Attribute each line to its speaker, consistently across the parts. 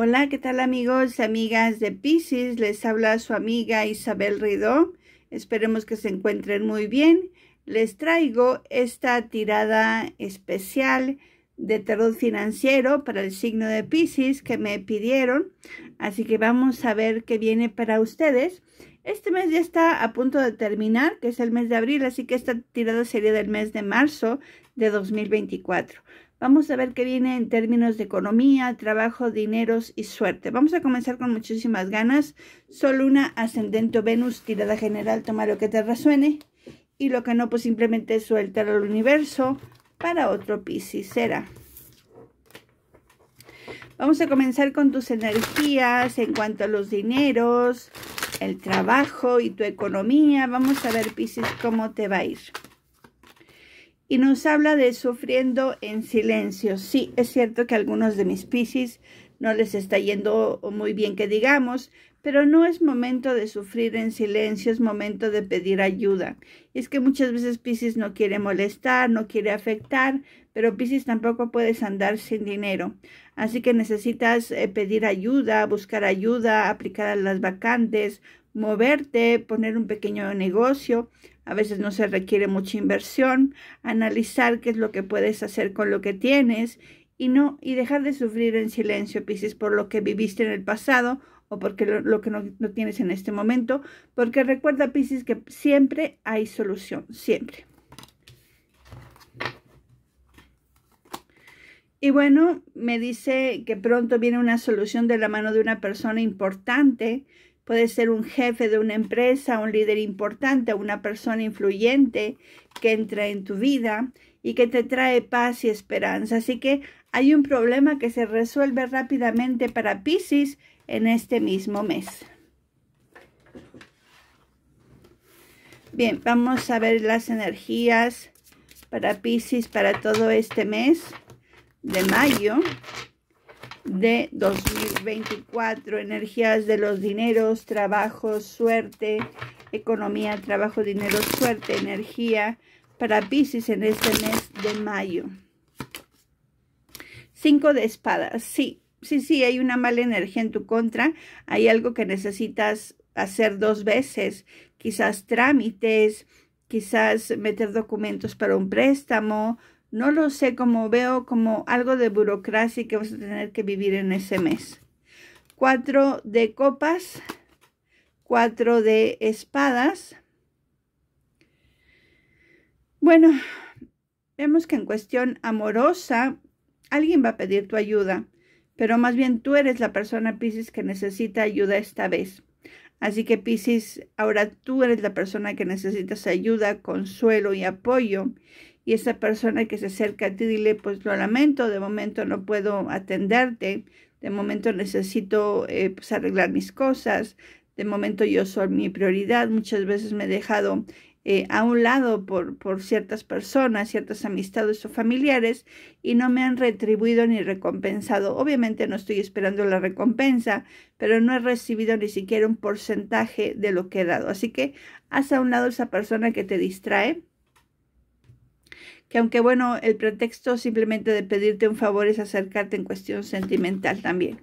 Speaker 1: Hola, ¿qué tal amigos y amigas de Pisces? Les habla su amiga Isabel Ridó. Esperemos que se encuentren muy bien. Les traigo esta tirada especial de tarot financiero para el signo de Pisces que me pidieron. Así que vamos a ver qué viene para ustedes. Este mes ya está a punto de terminar, que es el mes de abril, así que esta tirada sería del mes de marzo de 2024. Vamos a ver qué viene en términos de economía, trabajo, dineros y suerte. Vamos a comenzar con muchísimas ganas. Solo una Ascendente Venus, tirada general, toma lo que te resuene. Y lo que no, pues simplemente suelta al universo para otro Piscisera. Vamos a comenzar con tus energías en cuanto a los dineros, el trabajo y tu economía. Vamos a ver, Pisces, cómo te va a ir y nos habla de sufriendo en silencio. Sí, es cierto que a algunos de mis Pisces no les está yendo muy bien que digamos, pero no es momento de sufrir en silencio, es momento de pedir ayuda. Y es que muchas veces Pisces no quiere molestar, no quiere afectar, pero Pisces tampoco puedes andar sin dinero. Así que necesitas eh, pedir ayuda, buscar ayuda, aplicar a las vacantes, moverte, poner un pequeño negocio. A veces no se requiere mucha inversión, analizar qué es lo que puedes hacer con lo que tienes y no y dejar de sufrir en silencio, Piscis, por lo que viviste en el pasado o porque lo, que no, tienes en este momento, porque recuerda, Piscis, que siempre hay solución, siempre. Y bueno, me dice que pronto viene una solución de la mano de una persona importante Puede ser un jefe de una empresa, un líder importante, una persona influyente que entra en tu vida y que te trae paz y esperanza. Así que hay un problema que se resuelve rápidamente para Pisces en este mismo mes. Bien, vamos a ver las energías para Pisces para todo este mes de mayo de 2024. Energías de los dineros, trabajo, suerte, economía, trabajo, dinero, suerte, energía para Pisces en este mes de mayo. Cinco de espadas. Sí, sí, sí, hay una mala energía en tu contra. Hay algo que necesitas hacer dos veces. Quizás trámites, quizás meter documentos para un préstamo, no lo sé, como veo como algo de burocracia que vas a tener que vivir en ese mes. Cuatro de copas, cuatro de espadas. Bueno, vemos que en cuestión amorosa, alguien va a pedir tu ayuda, pero más bien tú eres la persona, Pisces, que necesita ayuda esta vez. Así que Pisces, ahora tú eres la persona que necesitas ayuda, consuelo y apoyo y esa persona que se acerca a ti, dile, pues lo lamento, de momento no puedo atenderte, de momento necesito eh, pues, arreglar mis cosas, de momento yo soy mi prioridad, muchas veces me he dejado eh, a un lado por, por, ciertas personas, ciertas amistades o familiares y no me han retribuido ni recompensado. Obviamente no estoy esperando la recompensa, pero no he recibido ni siquiera un porcentaje de lo que he dado. Así que haz a un lado esa persona que te distrae, que aunque bueno, el pretexto simplemente de pedirte un favor es acercarte en cuestión sentimental también.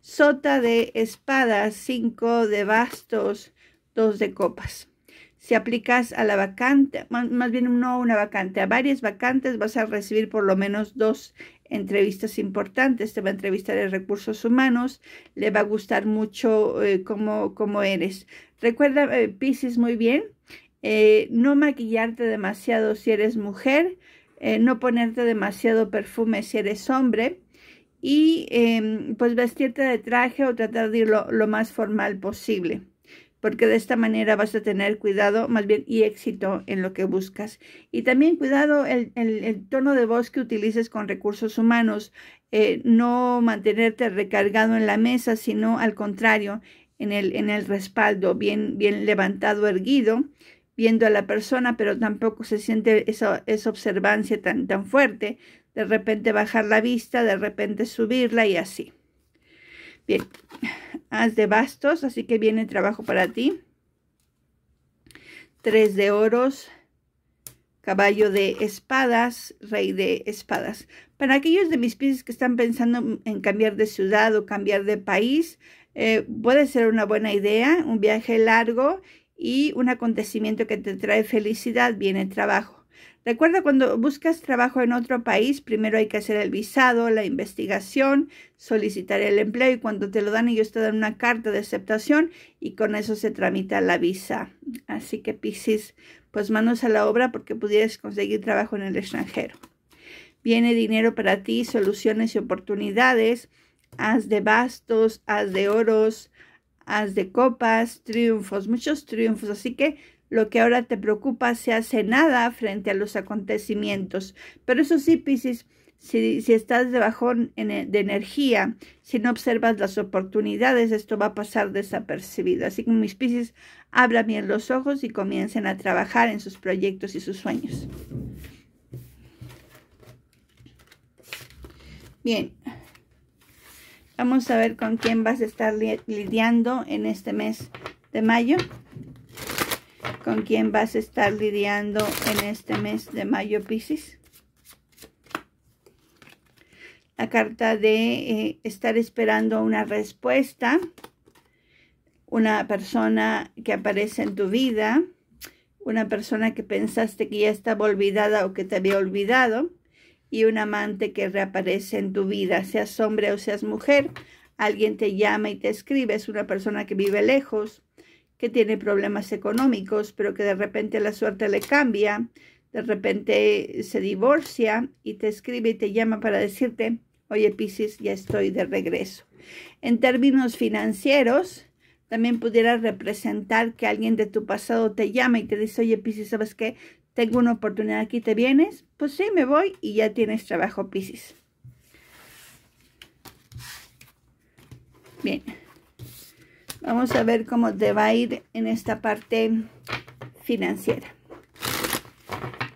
Speaker 1: Sota de espadas, 5 de bastos, dos de copas. Si aplicas a la vacante, más bien no una vacante, a varias vacantes vas a recibir por lo menos dos entrevistas importantes. Te va a entrevistar el recursos humanos, le va a gustar mucho eh, cómo, eres. Recuerda, eh, Pisces, muy bien, eh, no maquillarte demasiado si eres mujer, eh, no ponerte demasiado perfume si eres hombre y em, pues vestirte de traje o tratar de ir lo, más formal posible porque de esta manera vas a tener cuidado más bien y éxito en lo que buscas. Y también cuidado el, el, tono de voz que utilices con recursos humanos, eh, no mantenerte recargado en la mesa, sino al contrario, en el, en el respaldo, bien, bien levantado, erguido, viendo a la persona, pero tampoco se siente esa, esa observancia tan, tan fuerte. De repente bajar la vista, de repente subirla y así. Bien, haz de bastos, así que viene trabajo para ti. Tres de oros, caballo de espadas, rey de espadas. Para aquellos de mis pies que están pensando en cambiar de ciudad o cambiar de país, eh, puede ser una buena idea, un viaje largo y un acontecimiento que te trae felicidad viene trabajo. Recuerda, cuando buscas trabajo en otro país, primero hay que hacer el visado, la investigación, solicitar el empleo y cuando te lo dan ellos te dan una carta de aceptación y con eso se tramita la visa. Así que Piscis, pues manos a la obra porque pudieras conseguir trabajo en el extranjero. Viene dinero para ti, soluciones y oportunidades. Haz de bastos, haz de oros, as de copas, triunfos, muchos triunfos. Así que lo que ahora te preocupa se hace nada frente a los acontecimientos. Pero eso sí, Piscis, si, estás de e, de energía, si no observas las oportunidades, esto va a pasar desapercibido. Así que mis Pisces, abran bien los ojos y comiencen a trabajar en sus proyectos y sus sueños. Bien, Vamos a ver con quién vas a estar lidiando en este mes de mayo. Con quién vas a estar lidiando en este mes de mayo, Pisces. La carta de eh, estar esperando una respuesta. Una persona que aparece en tu vida. Una persona que pensaste que ya estaba olvidada o que te había olvidado y un amante que reaparece en tu vida, seas hombre o seas mujer, alguien te llama y te escribe, es una persona que vive lejos, que tiene problemas económicos, pero que de repente la suerte le cambia, de repente se divorcia y te escribe y te llama para decirte, oye Piscis, ya estoy de regreso. En términos financieros, también pudiera representar que alguien de tu pasado te llama y te dice, oye Piscis, ¿sabes qué? tengo una oportunidad aquí, ¿te vienes? Pues sí, me voy y ya tienes trabajo, Pisces. Bien, vamos a ver cómo te va a ir en esta parte financiera.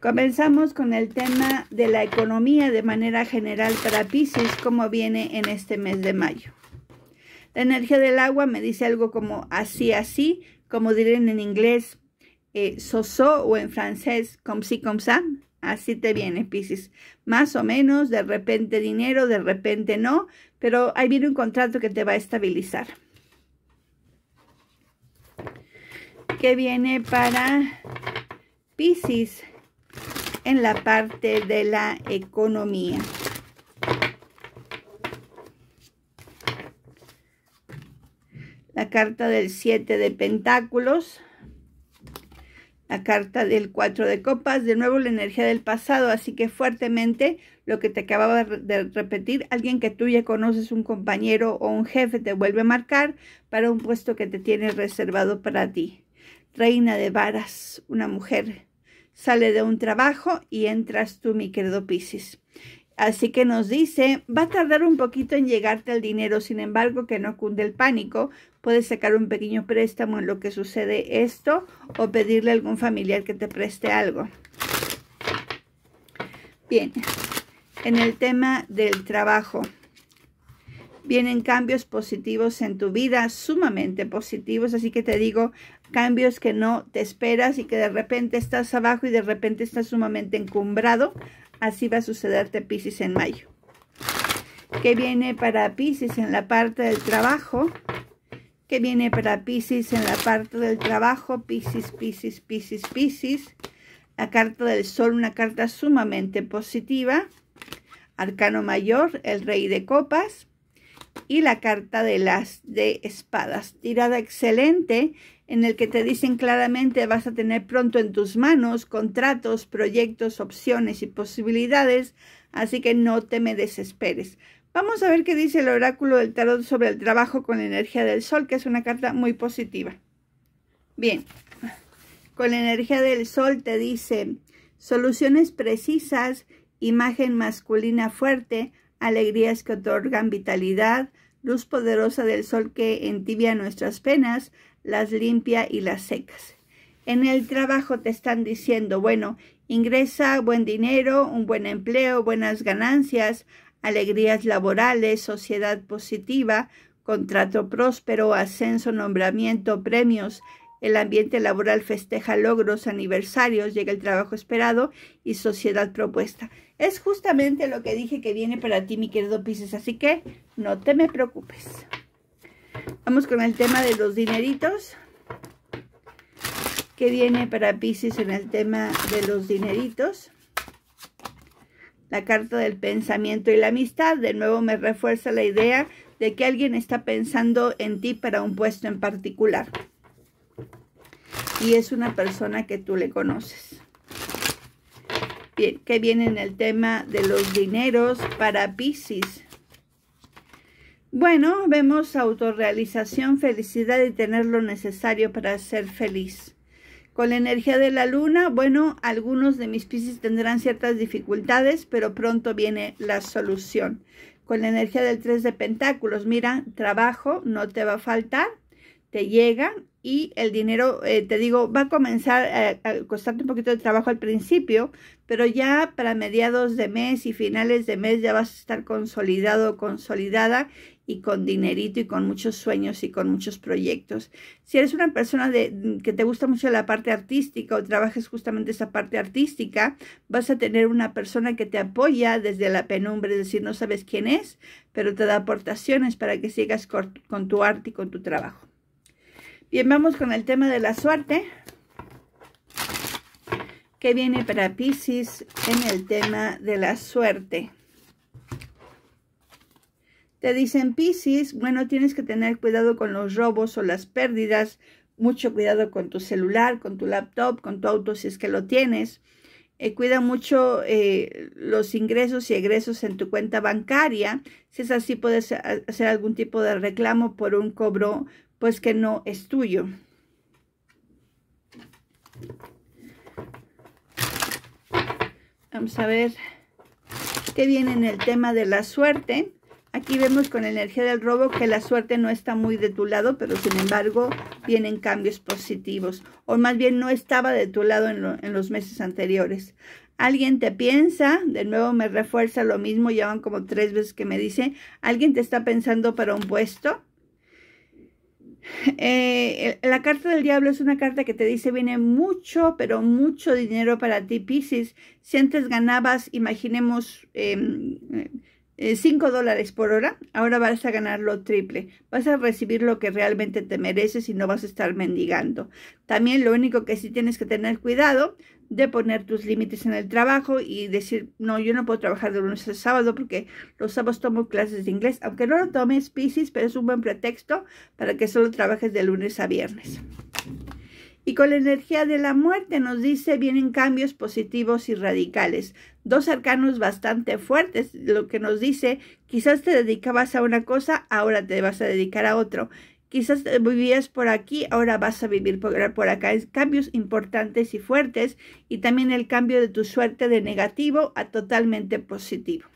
Speaker 1: Comenzamos con el tema de la economía de manera general para Pisces, cómo viene en este mes de mayo. La energía del agua me dice algo como así, así, como dirían en inglés, eh, soso o en francés, comme si, comme ça. Así te viene, Pisces. Más o menos, de repente dinero, de repente no, pero ahí viene un contrato que te va a estabilizar. que viene para Pisces en la parte de la economía? La carta del 7 de pentáculos. La carta del cuatro de copas, de nuevo la energía del pasado, así que fuertemente lo que te acababa de repetir, alguien que tú ya conoces, un compañero o un jefe te vuelve a marcar para un puesto que te tiene reservado para ti. Reina de varas, una mujer sale de un trabajo y entras tú, mi querido Pisces. Así que nos dice, va a tardar un poquito en llegarte el dinero, sin embargo que no cunde el pánico, puedes sacar un pequeño préstamo en lo que sucede esto o pedirle a algún familiar que te preste algo. Bien, en el tema del trabajo, vienen cambios positivos en tu vida, sumamente positivos, así que te digo, cambios que no te esperas y que de repente estás abajo y de repente estás sumamente encumbrado Así va a sucederte Pisces en mayo. ¿Qué viene para Pisces en la parte del trabajo? ¿Qué viene para Pisces en la parte del trabajo? Pisces, Pisces, Pisces, Pisces. La carta del sol, una carta sumamente positiva. Arcano mayor, el rey de copas. Y la carta de las de espadas. Tirada excelente en el que te dicen claramente vas a tener pronto en tus manos contratos, proyectos, opciones y posibilidades, así que no te me desesperes. Vamos a ver qué dice el oráculo del tarot sobre el trabajo con la energía del sol, que es una carta muy positiva. Bien, con la energía del sol te dice soluciones precisas, imagen masculina fuerte, alegrías que otorgan vitalidad, luz poderosa del sol que entibia nuestras penas, las limpia y las secas. En el trabajo te están diciendo, bueno, ingresa buen dinero, un buen empleo, buenas ganancias, alegrías laborales, sociedad positiva, contrato próspero, ascenso, nombramiento, premios. El ambiente laboral festeja logros, aniversarios, llega el trabajo esperado y sociedad propuesta. Es justamente lo que dije que viene para ti, mi querido pises así que no te me preocupes. Vamos con el tema de los dineritos. ¿Qué viene para Pisces en el tema de los dineritos? La carta del pensamiento y la amistad. De nuevo me refuerza la idea de que alguien está pensando en ti para un puesto en particular. Y es una persona que tú le conoces. Bien, qué viene en el tema de los dineros para Pisces. Bueno, vemos autorrealización, felicidad y tener lo necesario para ser feliz. Con la energía de la luna, bueno, algunos de mis piscis tendrán ciertas dificultades, pero pronto viene la solución. Con la energía del 3 de pentáculos, mira, trabajo no te va a faltar, te llega, y el dinero, eh, te digo, va a comenzar a, costarte un poquito de trabajo al principio, pero ya para mediados de mes y finales de mes ya vas a estar consolidado, consolidada y con dinerito y con muchos sueños y con muchos proyectos. Si eres una persona mm, que te gusta mucho la parte artística o trabajas justamente esa parte artística, vas a tener una persona que te apoya desde la penumbra, es decir, no sabes quién es, pero te da aportaciones para que sigas con tu arte y con tu trabajo. Bien, vamos con el tema de la suerte. ¿Qué viene para Pisces en el tema de la suerte? Te dicen Pisces, bueno, tienes que tener cuidado con los robos o las pérdidas, mucho cuidado con tu celular, con tu laptop, con tu auto si es que lo tienes. Eh, cuida mucho eh, los ingresos y egresos en tu cuenta bancaria. Si es así, puedes eh, hacer algún tipo de reclamo por un cobro pues que no es tuyo. Vamos a ver qué viene en el tema de la suerte. Aquí vemos con energía del robo que la suerte no está muy de tu lado, pero sin embargo vienen cambios positivos. O más bien no estaba de tu lado en, en los meses anteriores. Alguien te piensa, de nuevo me refuerza lo mismo, ya van como tres veces que me dice, alguien te está pensando para un puesto. Eh, la carta del diablo es una carta que te dice viene mucho, pero mucho dinero para ti, Pisces. Si antes ganabas, imaginemos, em, eh, 5 eh, dólares por hora, ahora vas a ganar lo triple. Vas a recibir lo que realmente te mereces y no vas a estar mendigando. También lo único que sí tienes que tener cuidado de poner tus límites en el trabajo y decir, no, yo no puedo trabajar de lunes a sábado porque los sábados tomo clases de inglés, aunque no lo tomes, Pisces, pero es un buen pretexto para que solo trabajes de lunes a viernes. Y con la energía de la muerte nos dice vienen cambios positivos y radicales. Dos arcanos bastante fuertes, lo que nos dice quizás te dedicabas a una cosa, ahora te vas a dedicar a otro. Quizás vivías por aquí, ahora vas a vivir por, por acá. Es cambios importantes y fuertes y también el cambio de tu suerte de negativo a totalmente positivo.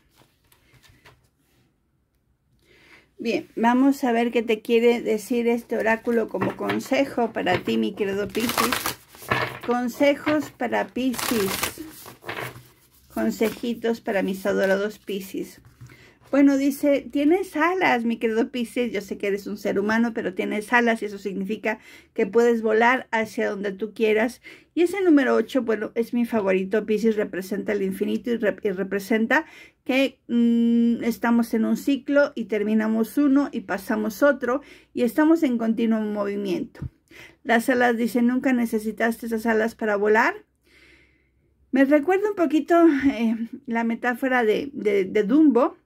Speaker 1: Bien, vamos a ver qué te quiere decir este oráculo como consejo para ti, mi querido Piscis. Consejos para Piscis. Consejitos para mis adorados Piscis. Bueno, dice, tienes alas, mi querido Pisces. Yo sé que eres un ser humano, pero tienes alas y eso significa que puedes volar hacia donde tú quieras. Y ese número 8, bueno, es mi favorito. Pisces representa el infinito y, representa que mm, estamos en un ciclo y terminamos uno y pasamos otro y estamos en continuo movimiento. Las alas, dice, nunca necesitaste esas alas para volar. Me recuerda un poquito eh, la metáfora de Dumbo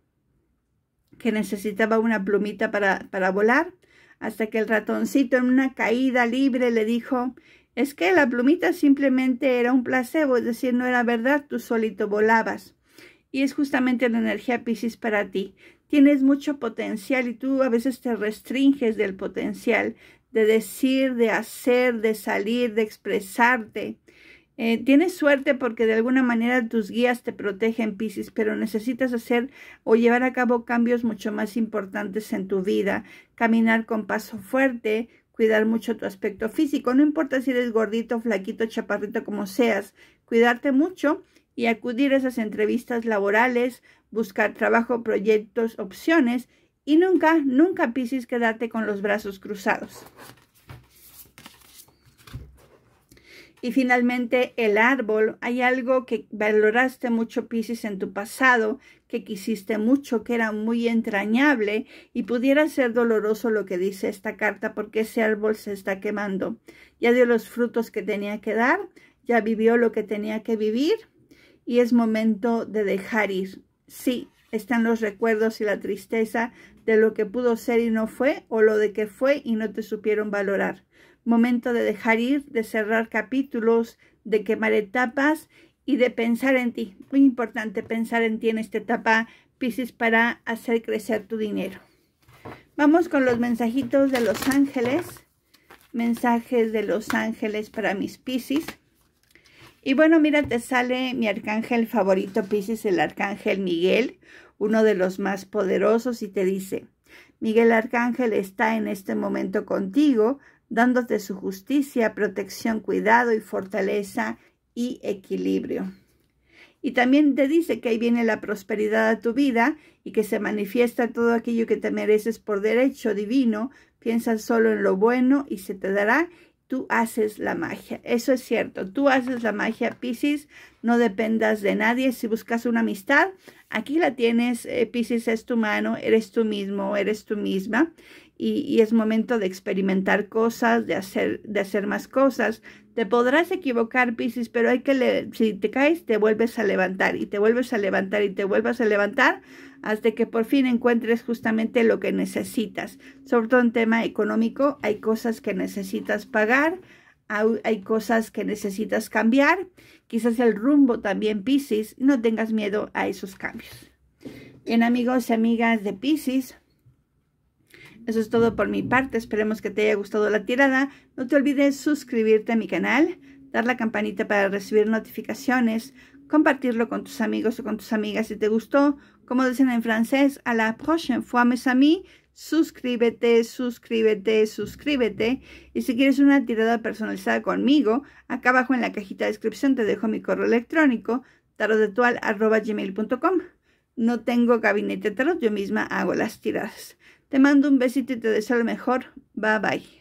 Speaker 1: que necesitaba una plumita para, volar, hasta que el ratoncito en una caída libre le dijo, es que la plumita simplemente era un placebo, es decir, no era verdad, tú solito volabas. Y es justamente la energía Pisces para ti. Tienes mucho potencial y tú a veces te restringes del potencial de decir, de hacer, de salir, de expresarte. Eh, tienes suerte porque de alguna manera tus guías te protegen, Pisces, pero necesitas hacer o llevar a cabo cambios mucho más importantes en tu vida. Caminar con paso fuerte, cuidar mucho tu aspecto físico, no importa si eres gordito, flaquito, chaparrito, como seas, cuidarte mucho y acudir a esas entrevistas laborales, buscar trabajo, proyectos, opciones y nunca, nunca, Pisces, quedarte con los brazos cruzados. Y finalmente el árbol, hay algo que valoraste mucho, Pisces, en tu pasado, que quisiste mucho, que era muy entrañable y pudiera ser doloroso lo que dice esta carta porque ese árbol se está quemando. Ya dio los frutos que tenía que dar, ya vivió lo que tenía que vivir y es momento de dejar ir. Sí, están los recuerdos y la tristeza, de lo que pudo ser y no fue, o lo de que fue y no te supieron valorar. Momento de dejar ir, de cerrar capítulos, de quemar etapas y de pensar en ti. Muy importante pensar en ti en esta etapa, Pisces, para hacer crecer tu dinero. Vamos con los mensajitos de los ángeles. Mensajes de los ángeles para mis Pisces. Y bueno, mira, te sale mi arcángel favorito, Pisces, el arcángel Miguel uno de los más poderosos, y te dice, Miguel Arcángel está en este momento contigo, dándote su justicia, protección, cuidado y fortaleza y equilibrio. Y también te dice que ahí viene la prosperidad a tu vida y que se manifiesta todo aquello que te mereces por derecho divino. Piensa solo en lo bueno y se te dará tú haces la magia. Eso es cierto, tú haces la magia, Pisces, no dependas de nadie. Si buscas una amistad, aquí la tienes, eh, Piscis Pisces es tu mano, eres tú mismo, eres tú misma. Y, y, es momento de experimentar cosas, de hacer, de hacer más cosas, podrás equivocar, Piscis, pero hay que le si te caes, te vuelves a levantar y te vuelves a levantar y te vuelvas a levantar hasta que por fin encuentres justamente lo que necesitas. Sobre todo en tema económico, hay cosas que necesitas pagar, hay cosas que necesitas cambiar, quizás el rumbo también, Piscis, no tengas miedo a esos cambios. Bien, amigos y amigas de Piscis, eso es todo por mi parte. Esperemos que te haya gustado la tirada. No te olvides suscribirte a mi canal, dar la campanita para recibir notificaciones, compartirlo con tus amigos o con tus amigas si te gustó. Como dicen en francés, a la prochaine fois mes amis. Suscríbete, suscríbete, suscríbete. Y si quieres una tirada personalizada conmigo, acá abajo en la cajita de descripción te dejo mi correo electrónico tarotetual.com. No tengo gabinete tarot, yo misma hago las tiradas. Te mando un besito y te deseo lo mejor. Bye bye.